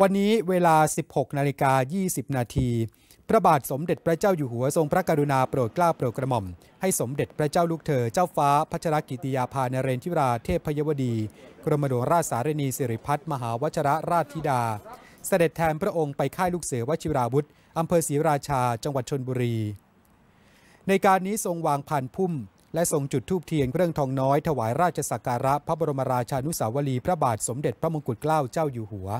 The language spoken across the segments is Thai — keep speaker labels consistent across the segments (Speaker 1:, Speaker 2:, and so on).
Speaker 1: วันนี้เวลา 16นาฬิกา20นาทีพระบาทสมเด็จพระเจ้าอยู่หัวทรงพระกรุณาโปรดเกล้าโปรดกระหม่อม ให้สมเด็จพระเจ้าลูกเธอเจ้าฟ้าพัชรกิติยาภานเรนทิราเทพพยวดี กรมหลวงราชสารณีสิริพัฒมหาวชระราชธิดา เสด็จแทนพระองค์ไปค่ายลูกเสือวชิราวุธ อำเภอศรีราชาจังหวัดชนบุรี ในการนี้ทรงวางผ่านพุ่ม และทรงจุดธูปเทียนเครื่องทองน้อย ถวายราชสักการะพระบรมราชานุสาวรีพระบาทสมเด็จพระมงกุฎเกล้าเจ้าอยู่หัว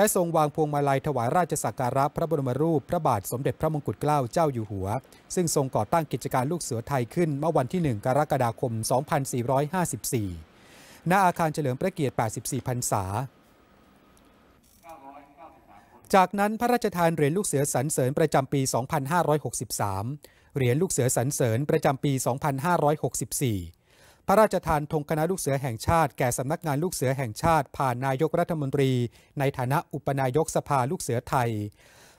Speaker 1: และทรงวางพวงมาลัยถวายราชสักการะพระบรมรูป พระบาทสมเด็จพระมงกุฎเกล้าเจ้าอยู่หัว ซึ่งทรงก่อตั้งกิจการลูกเสือไทยขึ้น เมื่อวันที่ 1 กรกฎาคม 2454ณอาคารเฉลิมพระเกียรติ84พรรษาจากนั้นพระราชทานเหรียญลูกเสือสรรเสริญประจำปี 2563 เหรียญลูกเสือสรรเสริญประจำปี 2564พระราชทานธงคณะลูกเสือแห่งชาติแก่สำนักงานลูกเสือแห่งชาติผ่านนายกรัฐมนตรี ในฐานะอุปนายกสภาลูกเสือไทย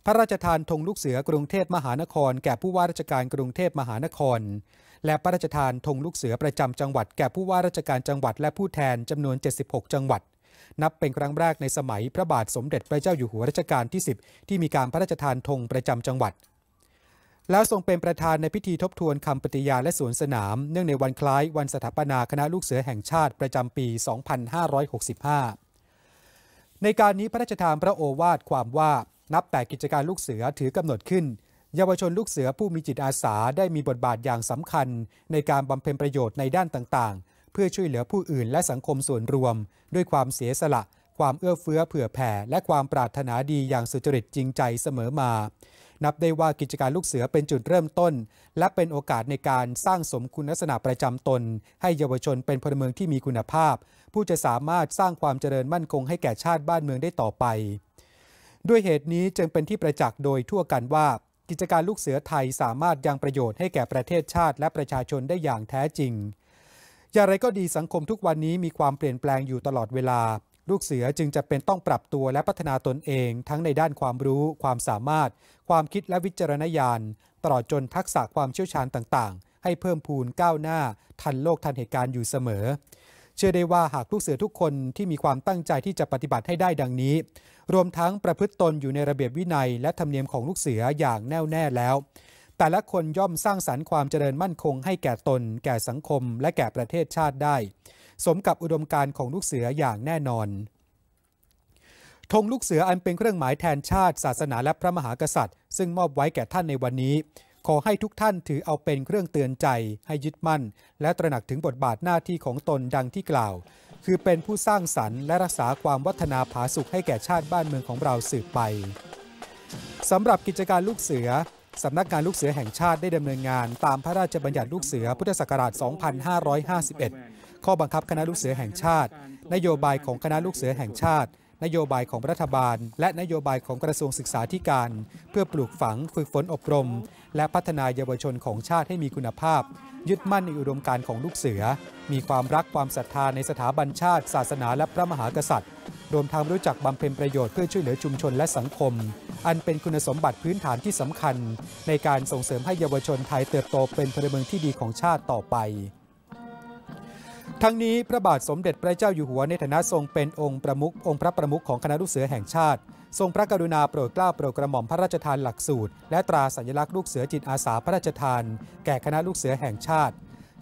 Speaker 1: พระราชทานธงลูกเสือกรุงเทพมหานคร แก่ผู้ว่าราชการกรุงเทพมหานคร และพระราชทานธงลูกเสือประจำจังหวัดแก่ผู้ว่าราชการจังหวัด และผู้แทนจำนวน 76 จังหวัด นับเป็นครั้งแรกในสมัยพระบาทสมเด็จพระเจ้าอยู่หัวรัชกาลที่ 10 ที่มีการพระราชทานธงประจำจังหวัดแล้วทรงเป็นประธานในพิธีทบทวนคำปฏิญาณและสวนสนามเนื่องในวันคล้ายวันสถาปนาคณะลูกเสือแห่งชาติประจำปี 2565 ในการนี้พระราชทานพระโอวาทความว่านับแต่กิจการลูกเสือถือกำหนดขึ้น เยาวชนลูกเสือผู้มีจิตอาสาได้มีบทบาทอย่างสำคัญ ในการบำเพ็ญประโยชน์ในด้านต่างๆ เพื่อช่วยเหลือผู้อื่นและสังคมส่วนรวม ด้วยความเสียสละ ความเอื้อเฟื้อเผื่อแผ่ และความปรารถนาดีอย่างสุจริตจริงใจเสมอมานับได้ว่ากิจการลูกเสือเป็นจุดเริ่มต้น และเป็นโอกาสในการสร้างสมคุณลักษณะประจำตน ให้เยาวชนเป็นพลเมืองที่มีคุณภาพ ผู้จะสามารถสร้างความเจริญมั่นคงให้แก่ชาติบ้านเมืองได้ต่อไป ด้วยเหตุนี้จึงเป็นที่ประจักษ์โดยทั่วกันว่า กิจการลูกเสือไทยสามารถยังประโยชน์ให้แก่ประเทศชาติ และประชาชนได้อย่างแท้จริง อย่างไรก็ดีสังคมทุกวันนี้มีความเปลี่ยนแปลงอยู่ตลอดเวลาลูกเสือจึงจะเป็นต้องปรับตัวและพัฒนาตนเอง ทั้งในด้านความรู้ความสามารถ ความคิดและวิจารณญาณตลอดจนทักษะความเชี่ยวชาญต่าง ๆ ให้เพิ่มพูนก้าวหน้า ทันโลกทันเหตุการณ์อยู่เสมอ เชื่อได้ว่าหากลูกเสือทุกคนที่มีความตั้งใจที่จะปฏิบัติให้ได้ดังนี้ รวมทั้งประพฤติตนอยู่ในระเบียบวินัยและธรรมเนียมของลูกเสืออย่างแน่วแน่แล้ว แต่ละคนย่อมสร้างสรรค์ความเจริญมั่นคง ให้แก่ตน แก่สังคม และแก่ประเทศชาติได้สมกับอุดมการณ์ของลูกเสืออย่างแน่นอน ธงลูกเสืออันเป็นเครื่องหมายแทนชาติ ศาสนาและพระมหากษัตริย์ ซึ่งมอบไว้แก่ท่านในวันนี้ ขอให้ทุกท่านถือเอาเป็นเครื่องเตือนใจ ให้ยึดมั่น และตระหนักถึงบทบาทหน้าที่ของตนดังที่กล่าว คือเป็นผู้สร้างสรรค์และรักษาความวัฒนาผาสุขให้แก่ชาติบ้านเมืองของเราสืบไปสำหรับกิจการลูกเสือสำนักงานลูกเสือแห่งชาติได้ดำเนินงานตามพระราชบัญญัติลูกเสือ พุทธศักราช 2551ข้อบังคับคณะลูกเสือแห่งชาติ นโยบายของคณะลูกเสือแห่งชาติ นโยบายของรัฐบาล และนโยบายของกระทรวงศึกษาธิการ เพื่อปลูกฝังฝึกฝนอบรม และพัฒนาเยาวชนของชาติให้มีคุณภาพ ยึดมั่นในอุดมการณ์ของลูกเสือ มีความรักความศรัทธาในสถาบันชาติ ศาสนาและพระมหากษัตริย์ รวมทั้งรู้จักบำเพ็ญประโยชน์เพื่อช่วยเหลือชุมชนและสังคม อันเป็นคุณสมบัติพื้นฐานที่สำคัญ ในการส่งเสริมให้เยาวชนไทยเติบโตเป็นพลเมืองที่ดีของชาติต่อไปทั้งนี้พระบาทสมเด็จพระเจ้าอยู่หัวในฐานะทรงเป็นองค์ประมุของค์พระประมุขของคณะลูกเสือแห่งชาติ ทรงพระกรุณาโปรดเกล้าโปรดกระหม่อมพระราชทานหลักสูตร และตราสัญลักษณ์ลูกเสือจิตอาสาพระราชทานแก่คณะลูกเสือแห่งชาติ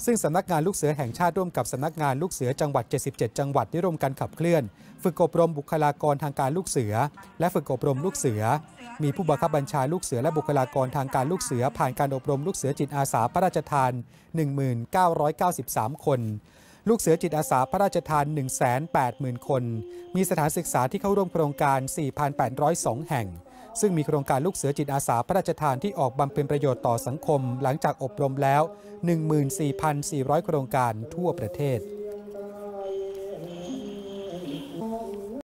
Speaker 1: ซึ่งสำนักงานลูกเสือแห่งชาติร่วมกับสำนักงานลูกเสือจังหวัด 77 จังหวัดได้ร่วมกันขับเคลื่อน ฝึกอบรมบุคลากรทางการลูกเสือ และฝึกอบรมลูกเสือ มีผู้บังคับบัญชาลูกเสือและบุคลากรทางการลูกเสือผ่านการอบรมลูกเสือจิตอาสาพระราชทาน 1993 คนลูกเสือจิตอาสาพระราชทาน 180,000 คน มีสถานศึกษาที่เข้าร่วมโครงการ 4,802 แห่ง ซึ่งมีโครงการลูกเสือจิตอาสาพระราชทานที่ออกบำเพ็ญประโยชน์ต่อสังคม หลังจากอบรมแล้ว 14,400 โครงการทั่วประเทศ